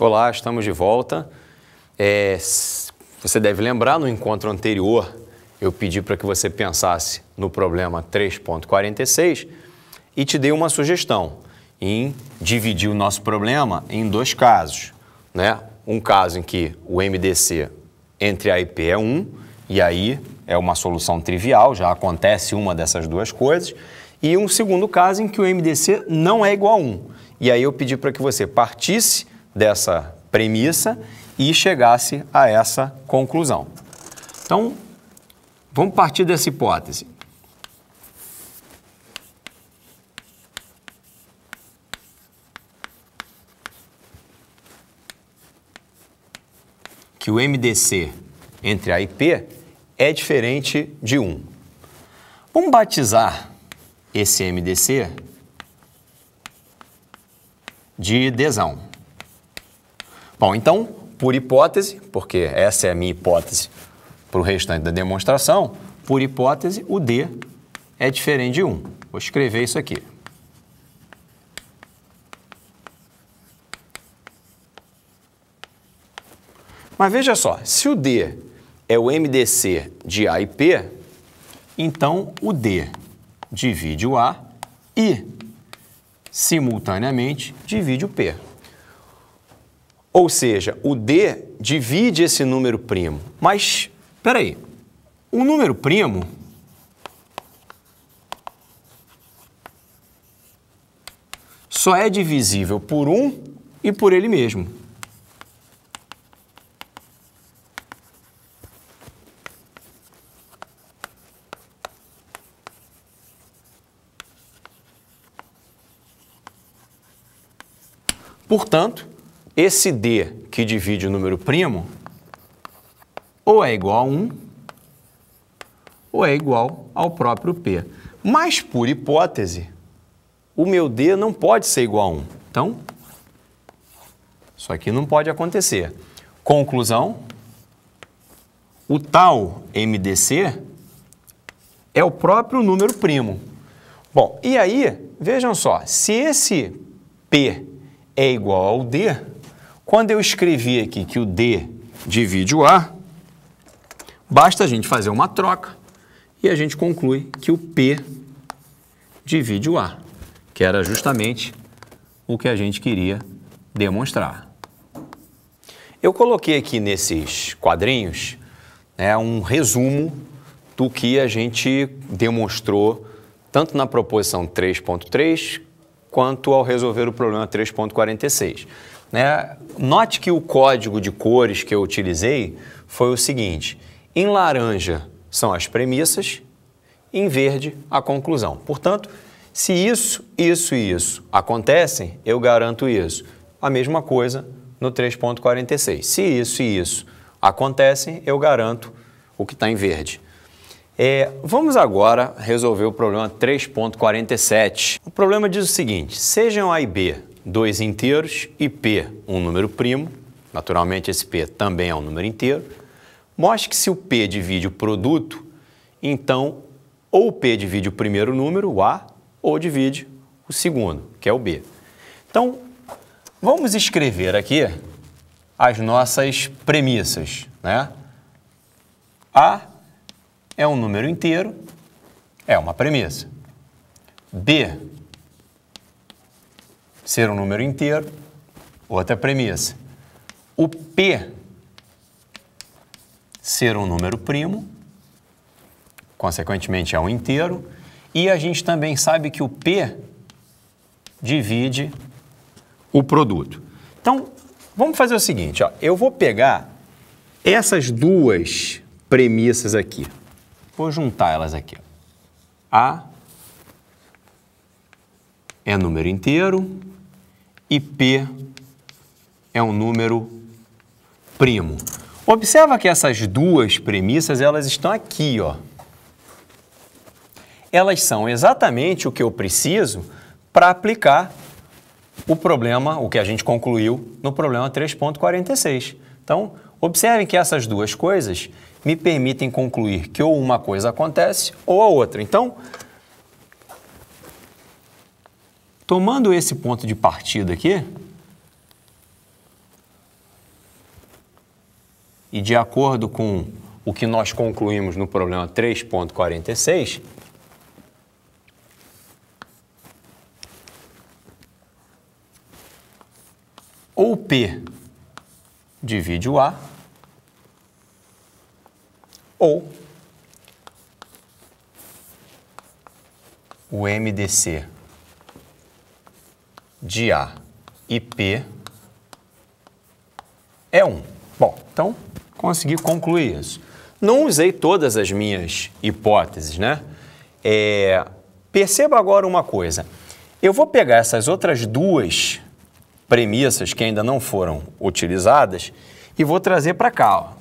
Olá, estamos de volta. É, você deve lembrar, no encontro anterior, eu pedi para que você pensasse no problema 3.46 e te dei uma sugestão em dividir o nosso problema em dois casos. Né? Um caso em que o MDC entre a IP é 1 e aí é uma solução trivial, já acontece uma dessas duas coisas. E um segundo caso em que o MDC não é igual a 1. E aí eu pedi para que você partisse dessa premissa e chegasse a essa conclusão. Então, vamos partir dessa hipótese. Que o MDC entre A e P é diferente de 1. Vamos batizar esse MDC de desão. Bom, então, por hipótese, porque essa é a minha hipótese para o restante da demonstração, por hipótese, o D é diferente de 1. Vou escrever isso aqui. Mas veja só, se o D é o MDC de A e P, então o D divide o A e, simultaneamente, divide o P. Ou seja, o D divide esse número primo. Mas, peraí, o número primo só é divisível por um e por ele mesmo. Portanto, esse D que divide o número primo ou é igual a 1 ou é igual ao próprio P. Mas, por hipótese, o meu D não pode ser igual a 1. Então, isso aqui não pode acontecer. Conclusão, o tal MDC é o próprio número primo. Bom, e aí, vejam só, se esse P é igual ao D, quando eu escrevi aqui que o D divide o A, basta a gente fazer uma troca e a gente conclui que o P divide o A, que era justamente o que a gente queria demonstrar. Eu coloquei aqui nesses quadrinhos né, um resumo do que a gente demonstrou tanto na proposição 3.3 quanto ao resolver o problema 3.46. Né? Note que o código de cores que eu utilizei foi o seguinte: em laranja são as premissas, em verde a conclusão. Portanto, se isso, isso e isso acontecem, eu garanto isso. A mesma coisa no 3.46. Se isso e isso acontecem, eu garanto o que está em verde. É, vamos agora resolver o problema 3.47. O problema diz o seguinte: sejam A e B dois inteiros e P, um número primo, naturalmente esse P também é um número inteiro, mostre que se o P divide o produto, então ou P divide o primeiro número, o A, ou divide o segundo, que é o B. Então, vamos escrever aqui as nossas premissas. Né? A é um número inteiro, é uma premissa. B ser um número inteiro, outra premissa. O P ser um número primo, consequentemente é um inteiro, e a gente também sabe que o P divide o produto. Então, vamos fazer o seguinte, ó, eu vou pegar essas duas premissas aqui, vou juntar elas aqui. A é número inteiro, e P é um número primo. Observa que essas duas premissas, elas estão aqui, ó. Elas são exatamente o que eu preciso para aplicar o problema, o que a gente concluiu no problema 3.46. Então, observem que essas duas coisas me permitem concluir que ou uma coisa acontece ou a outra. Então, Tomando esse ponto de partida aqui, e de acordo com o que nós concluímos no problema 3.46, ou P divide o A, ou o MDC de A e P é 1. Bom, então consegui concluir isso. Não usei todas as minhas hipóteses, né? É, perceba agora uma coisa. Eu vou pegar essas outras duas premissas que ainda não foram utilizadas e vou trazer para cá. Ó.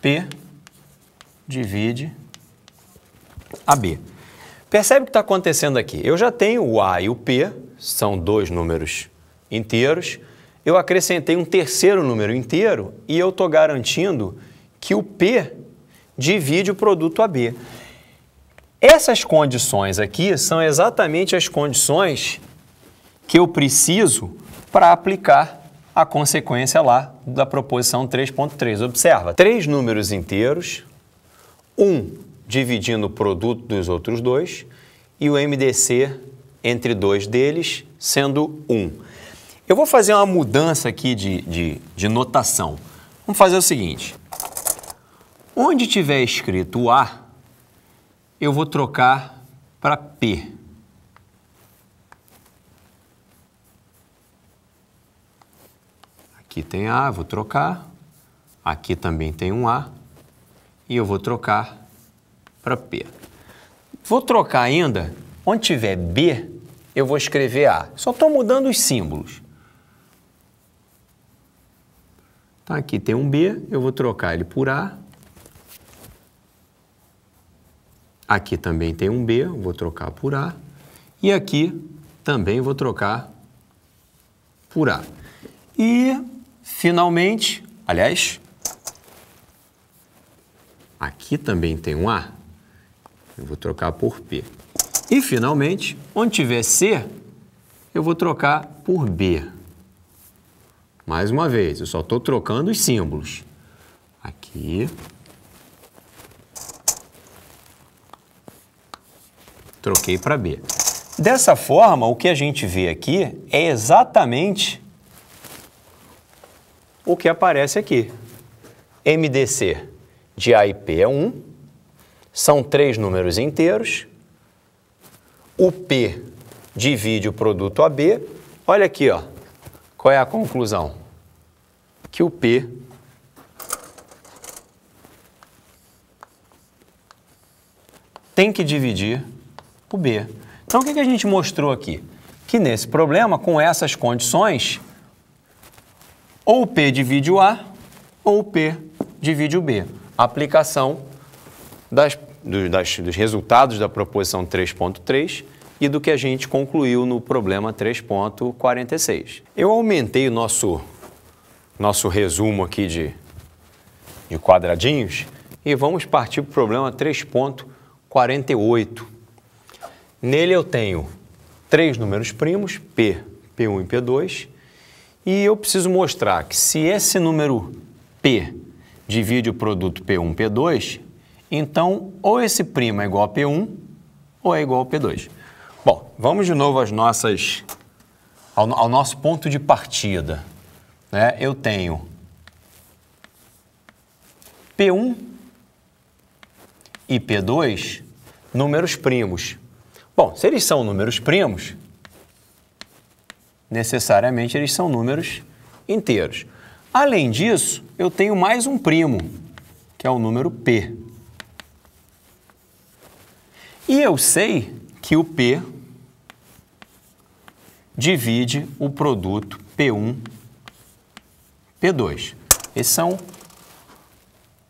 P divide a B. Percebe o que está acontecendo aqui? Eu já tenho o A e o P, são dois números inteiros. Eu acrescentei um terceiro número inteiro e eu estou garantindo que o P divide o produto AB. Essas condições aqui são exatamente as condições que eu preciso para aplicar a consequência lá da proposição 3.3. Observa, três números inteiros, um dividindo o produto dos outros dois e o MDC entre dois deles, sendo um. Eu vou fazer uma mudança aqui de, de, de notação. Vamos fazer o seguinte. Onde tiver escrito A, eu vou trocar para P. Aqui tem A, vou trocar. Aqui também tem um A. E eu vou trocar para P. Vou trocar ainda, onde tiver B, eu vou escrever A. Só estou mudando os símbolos. Tá, aqui tem um B, eu vou trocar ele por A. Aqui também tem um B, eu vou trocar por A. E aqui também vou trocar por A. E, finalmente, aliás, aqui também tem um A eu vou trocar por P. E, finalmente, onde tiver C, eu vou trocar por B. Mais uma vez, eu só estou trocando os símbolos. Aqui. Troquei para B. Dessa forma, o que a gente vê aqui é exatamente o que aparece aqui. MDC de A e P é 1, são três números inteiros. O P divide o produto AB. Olha aqui, ó. qual é a conclusão? Que o P tem que dividir o B. Então, o que a gente mostrou aqui? Que nesse problema, com essas condições, ou P divide o A, ou P divide o B. Aplicação das, do, das, dos resultados da proposição 3.3 e do que a gente concluiu no problema 3.46. Eu aumentei o nosso, nosso resumo aqui de, de quadradinhos e vamos partir para o problema 3.48. Nele eu tenho três números primos, P, P1 e P2, e eu preciso mostrar que se esse número P divide o produto P1 P2, então, ou esse primo é igual a P1 ou é igual a P2. Bom, vamos de novo às nossas, ao, ao nosso ponto de partida. Né? Eu tenho P1 e P2 números primos. Bom, se eles são números primos, necessariamente eles são números inteiros. Além disso, eu tenho mais um primo, que é o número P. E eu sei que o P divide o produto P1, P2. Esses são,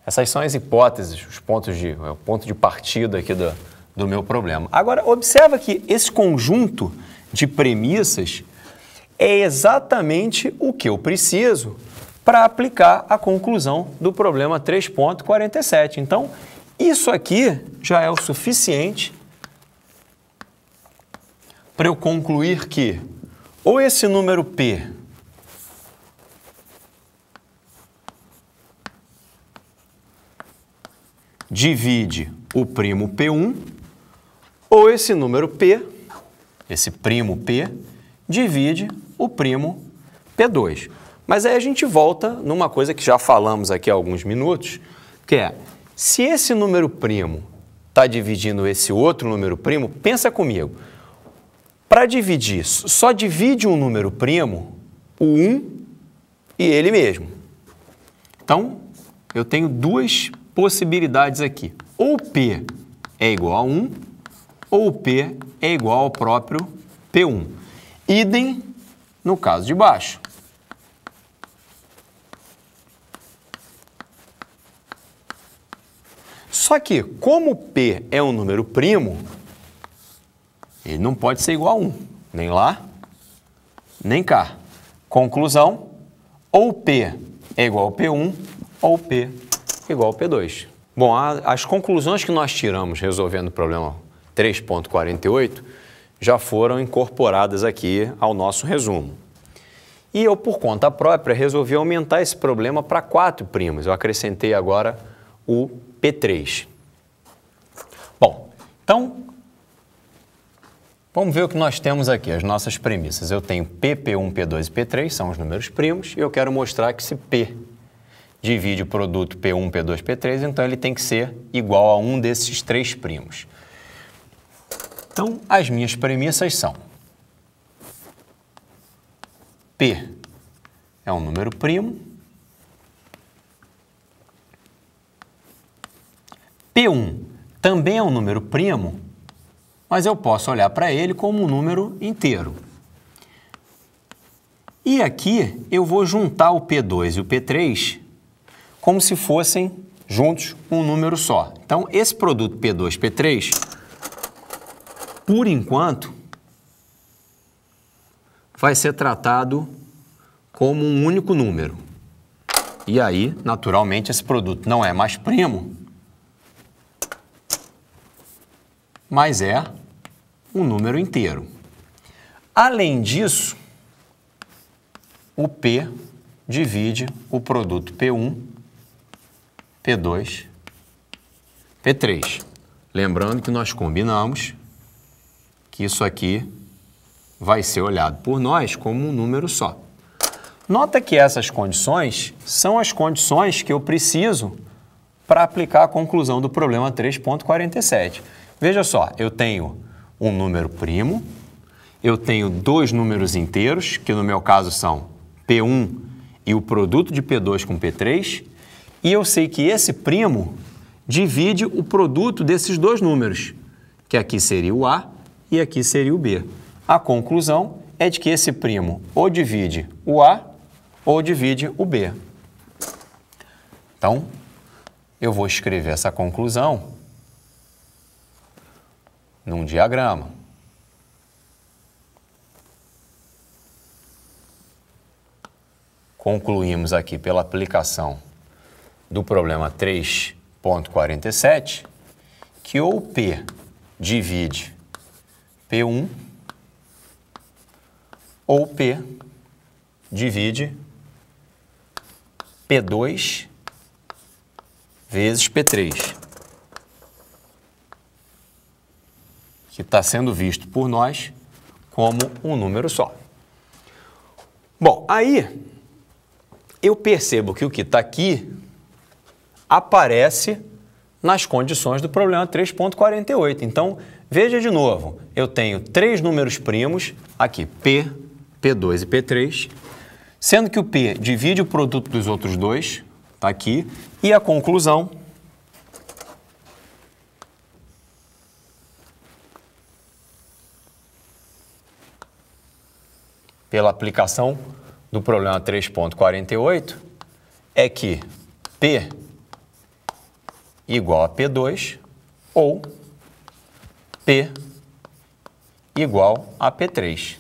essas são as hipóteses, os pontos de, é o ponto de partida aqui do, do meu problema. Agora, observa que esse conjunto de premissas é exatamente o que eu preciso para aplicar a conclusão do problema 3.47. Então, isso aqui já é o suficiente para eu concluir que ou esse número P divide o primo P1, ou esse número P, esse primo P, divide o primo P2. Mas aí a gente volta numa coisa que já falamos aqui há alguns minutos, que é se esse número primo está dividindo esse outro número primo, pensa comigo. Para dividir, só divide um número primo, o 1 e ele mesmo. Então, eu tenho duas possibilidades aqui. Ou P é igual a 1, ou P é igual ao próprio P1. Idem no caso de baixo. Só que, como P é um número primo, ele não pode ser igual a 1, nem lá, nem cá. Conclusão, ou P é igual a P1 ou P é igual a P2. Bom, as conclusões que nós tiramos resolvendo o problema 3.48 já foram incorporadas aqui ao nosso resumo. E eu, por conta própria, resolvi aumentar esse problema para quatro primos. Eu acrescentei agora o P3. Bom, então vamos ver o que nós temos aqui, as nossas premissas. Eu tenho P, P1, P2 e P3, são os números primos, e eu quero mostrar que se P divide o produto P1, P2, P3, então ele tem que ser igual a um desses três primos. Então, as minhas premissas são P é um número primo, P1 também é um número primo, mas eu posso olhar para ele como um número inteiro. E aqui eu vou juntar o P2 e o P3 como se fossem juntos um número só. Então, esse produto P2, P3, por enquanto, vai ser tratado como um único número. E aí, naturalmente, esse produto não é mais primo, mas é um número inteiro. Além disso, o P divide o produto P1, P2, P3. Lembrando que nós combinamos que isso aqui vai ser olhado por nós como um número só. Nota que essas condições são as condições que eu preciso para aplicar a conclusão do problema 3.47. Veja só, eu tenho um número primo, eu tenho dois números inteiros, que no meu caso são P1 e o produto de P2 com P3, e eu sei que esse primo divide o produto desses dois números, que aqui seria o A e aqui seria o B. A conclusão é de que esse primo ou divide o A ou divide o B. Então, eu vou escrever essa conclusão num diagrama. Concluímos aqui pela aplicação do problema 3.47 que ou P divide P1 ou P divide P2 vezes P3. que está sendo visto por nós como um número só. Bom, aí eu percebo que o que está aqui aparece nas condições do problema 3.48. Então, veja de novo, eu tenho três números primos, aqui P, P2 e P3, sendo que o P divide o produto dos outros dois, está aqui, e a conclusão pela aplicação do problema 3.48 é que P igual a P2 ou P igual a P3.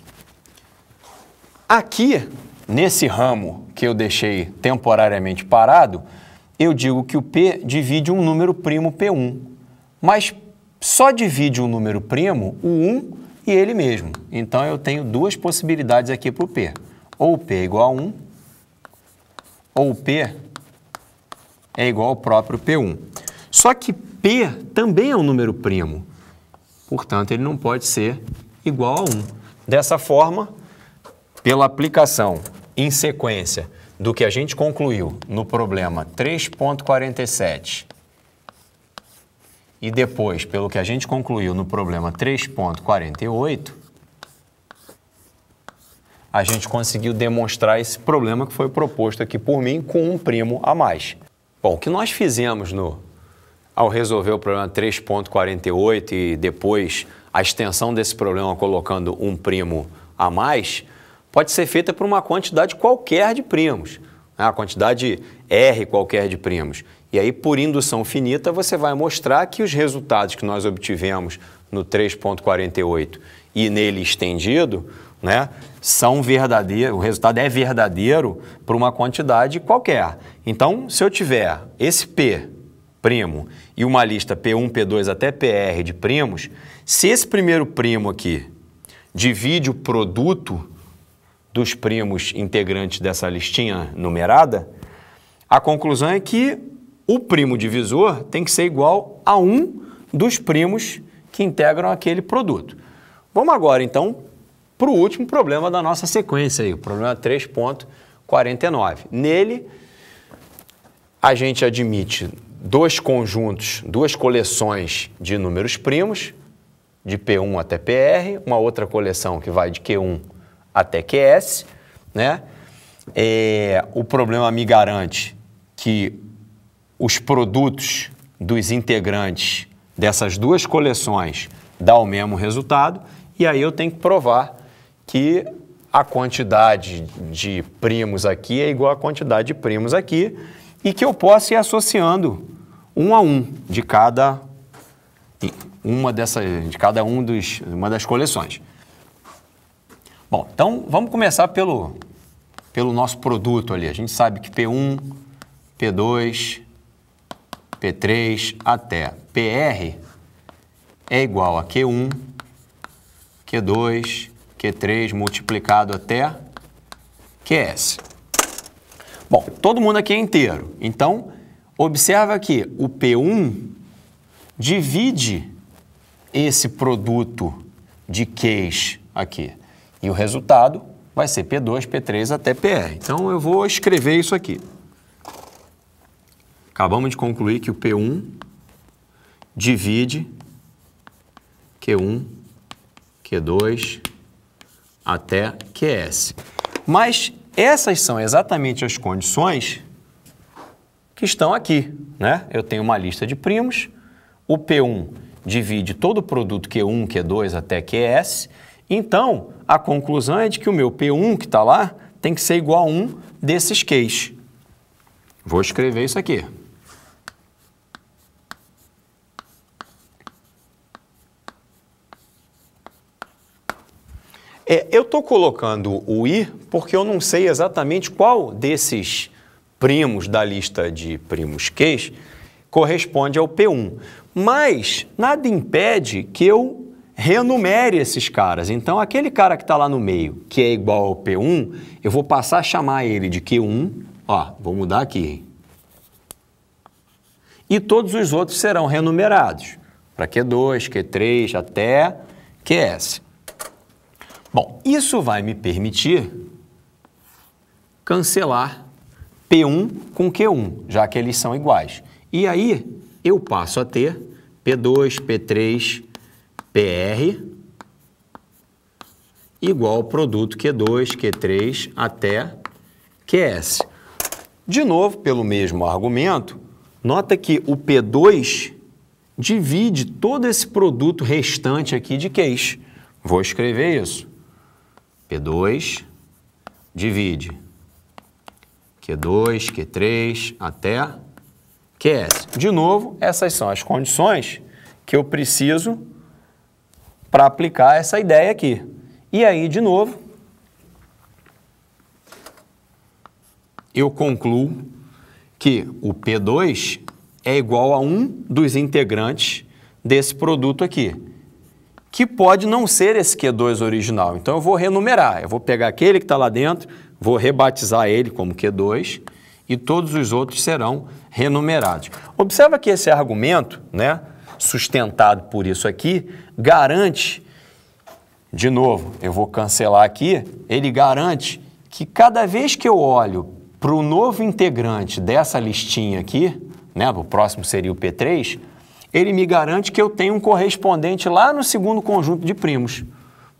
Aqui, nesse ramo que eu deixei temporariamente parado, eu digo que o P divide um número primo P1, mas só divide um número primo o 1 e ele mesmo. Então, eu tenho duas possibilidades aqui para o P. Ou P é igual a 1, ou P é igual ao próprio P1. Só que P também é um número primo, portanto, ele não pode ser igual a 1. Dessa forma, pela aplicação em sequência do que a gente concluiu no problema 3.47 e depois, pelo que a gente concluiu no problema 3.48, a gente conseguiu demonstrar esse problema que foi proposto aqui por mim com um primo a mais. Bom, o que nós fizemos no ao resolver o problema 3.48 e depois a extensão desse problema colocando um primo a mais, pode ser feita por uma quantidade qualquer de primos, né? a quantidade R qualquer de primos. E aí, por indução finita, você vai mostrar que os resultados que nós obtivemos no 3,48 e nele estendido, né, são verdadeiros, o resultado é verdadeiro para uma quantidade qualquer. Então, se eu tiver esse P primo e uma lista P1, P2 até PR de primos, se esse primeiro primo aqui divide o produto dos primos integrantes dessa listinha numerada, a conclusão é que o primo divisor tem que ser igual a um dos primos que integram aquele produto. Vamos agora, então, para o último problema da nossa sequência, aí, o problema 3.49. Nele, a gente admite dois conjuntos, duas coleções de números primos, de P1 até PR, uma outra coleção que vai de Q1 até QS, né? É, o problema me garante que os produtos dos integrantes dessas duas coleções dá o mesmo resultado, e aí eu tenho que provar que a quantidade de primos aqui é igual à quantidade de primos aqui, e que eu posso ir associando um a um de cada uma dessas, de cada um dos, uma das coleções. Bom, então vamos começar pelo, pelo nosso produto ali. A gente sabe que P1, P2, P3 até PR é igual a Q1, Q2, Q3 multiplicado até QS. Bom, todo mundo aqui é inteiro. Então, observa que o P1 divide esse produto de Qs aqui. E o resultado vai ser P2, P3 até PR. Então, eu vou escrever isso aqui. Acabamos de concluir que o P1 divide Q1, Q2 até QS. Mas essas são exatamente as condições que estão aqui. Né? Eu tenho uma lista de primos, o P1 divide todo o produto Q1, Q2 até QS, então a conclusão é de que o meu P1 que está lá tem que ser igual a um desses Qs. Vou escrever isso aqui. É, eu estou colocando o I porque eu não sei exatamente qual desses primos da lista de primos Qs corresponde ao P1. Mas nada impede que eu renumere esses caras. Então, aquele cara que está lá no meio, que é igual ao P1, eu vou passar a chamar ele de Q1. Ó, vou mudar aqui. E todos os outros serão renumerados para Q2, Q3 até QS. Bom, isso vai me permitir cancelar P1 com Q1, já que eles são iguais. E aí eu passo a ter P2, P3, PR igual ao produto Q2, Q3 até QS. De novo, pelo mesmo argumento, nota que o P2 divide todo esse produto restante aqui de Qs. Vou escrever isso. Q2, divide Q2, Q3 até QS. De novo, essas são as condições que eu preciso para aplicar essa ideia aqui. E aí, de novo, eu concluo que o P2 é igual a um dos integrantes desse produto aqui que pode não ser esse Q2 original. Então eu vou renumerar, eu vou pegar aquele que está lá dentro, vou rebatizar ele como Q2 e todos os outros serão renumerados. Observa que esse argumento, né, sustentado por isso aqui, garante, de novo, eu vou cancelar aqui, ele garante que cada vez que eu olho para o novo integrante dessa listinha aqui, né, o próximo seria o P3, ele me garante que eu tenho um correspondente lá no segundo conjunto de primos.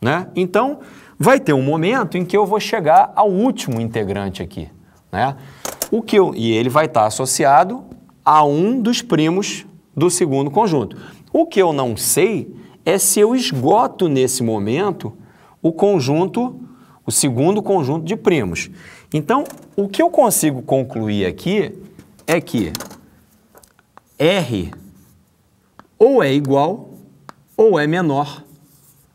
Né? Então, vai ter um momento em que eu vou chegar ao último integrante aqui. Né? O que eu, e ele vai estar associado a um dos primos do segundo conjunto. O que eu não sei é se eu esgoto nesse momento o conjunto, o segundo conjunto de primos. Então, o que eu consigo concluir aqui é que R ou é igual ou é menor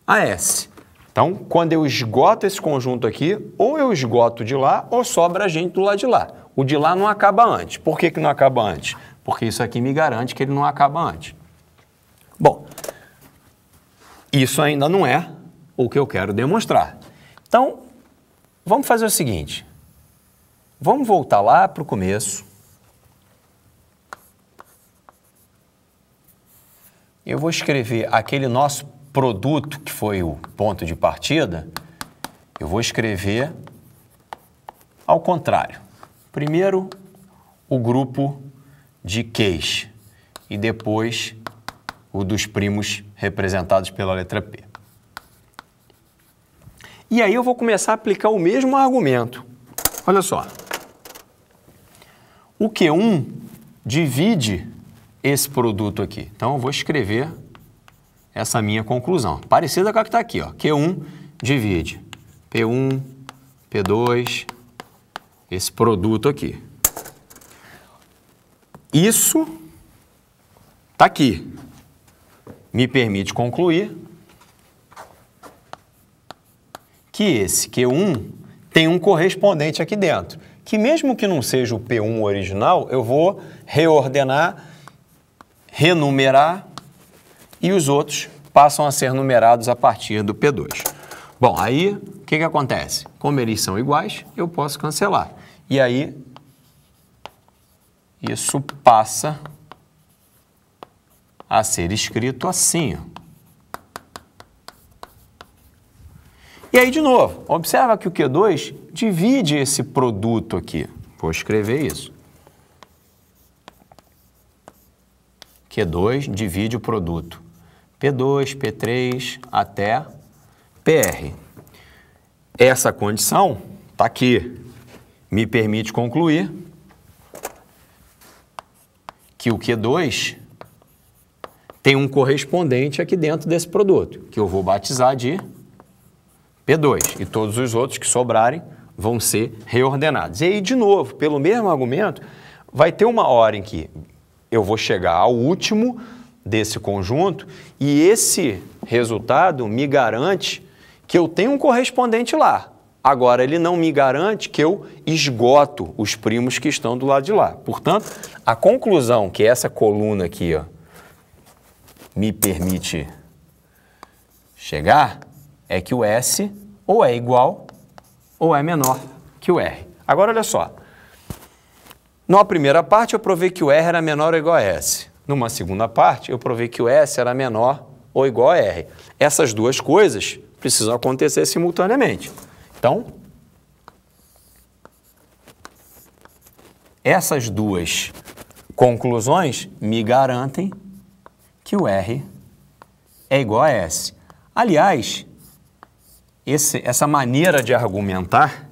a S. Então, quando eu esgoto esse conjunto aqui, ou eu esgoto de lá, ou sobra a gente do lado de lá. O de lá não acaba antes. Por que, que não acaba antes? Porque isso aqui me garante que ele não acaba antes. Bom, isso ainda não é o que eu quero demonstrar. Então, vamos fazer o seguinte. Vamos voltar lá para o começo Eu vou escrever aquele nosso produto, que foi o ponto de partida, eu vou escrever ao contrário. Primeiro, o grupo de Qs e depois o dos primos representados pela letra P. E aí eu vou começar a aplicar o mesmo argumento. Olha só. O Q1 divide esse produto aqui. Então, eu vou escrever essa minha conclusão. Parecida com a que está aqui. Ó. Q1 divide P1, P2, esse produto aqui. Isso está aqui. Me permite concluir que esse Q1 tem um correspondente aqui dentro, que mesmo que não seja o P1 original, eu vou reordenar renumerar e os outros passam a ser numerados a partir do P2. Bom, aí o que, que acontece? Como eles são iguais, eu posso cancelar. E aí, isso passa a ser escrito assim. E aí, de novo, observa que o Q2 divide esse produto aqui. Vou escrever isso. Q2 divide o produto P2, P3 até PR. Essa condição está aqui. Me permite concluir que o Q2 tem um correspondente aqui dentro desse produto, que eu vou batizar de P2. E todos os outros que sobrarem vão ser reordenados. E aí, de novo, pelo mesmo argumento, vai ter uma hora em que eu vou chegar ao último desse conjunto e esse resultado me garante que eu tenho um correspondente lá. Agora, ele não me garante que eu esgoto os primos que estão do lado de lá. Portanto, a conclusão que essa coluna aqui ó, me permite chegar é que o S ou é igual ou é menor que o R. Agora, olha só. Numa primeira parte, eu provei que o R era menor ou igual a S. Numa segunda parte, eu provei que o S era menor ou igual a R. Essas duas coisas precisam acontecer simultaneamente. Então, essas duas conclusões me garantem que o R é igual a S. Aliás, esse, essa maneira de argumentar,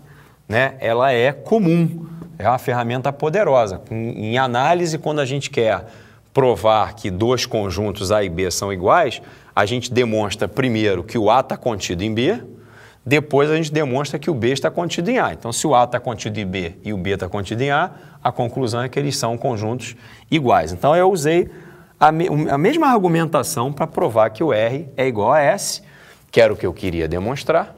né, ela é comum é uma ferramenta poderosa. Em, em análise, quando a gente quer provar que dois conjuntos A e B são iguais, a gente demonstra primeiro que o A está contido em B, depois a gente demonstra que o B está contido em A. Então, se o A está contido em B e o B está contido em A, a conclusão é que eles são conjuntos iguais. Então, eu usei a, me a mesma argumentação para provar que o R é igual a S, que era o que eu queria demonstrar,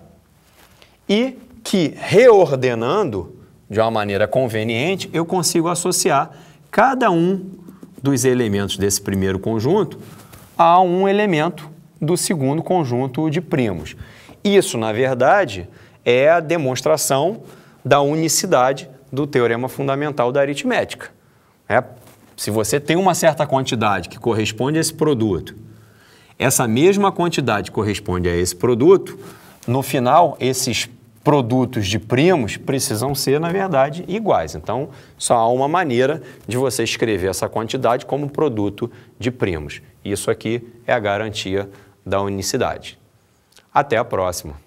e que reordenando de uma maneira conveniente, eu consigo associar cada um dos elementos desse primeiro conjunto a um elemento do segundo conjunto de primos. Isso, na verdade, é a demonstração da unicidade do teorema fundamental da aritmética. É, se você tem uma certa quantidade que corresponde a esse produto, essa mesma quantidade corresponde a esse produto, no final, esses produtos de primos precisam ser, na verdade, iguais. Então, só há uma maneira de você escrever essa quantidade como produto de primos. Isso aqui é a garantia da unicidade. Até a próxima!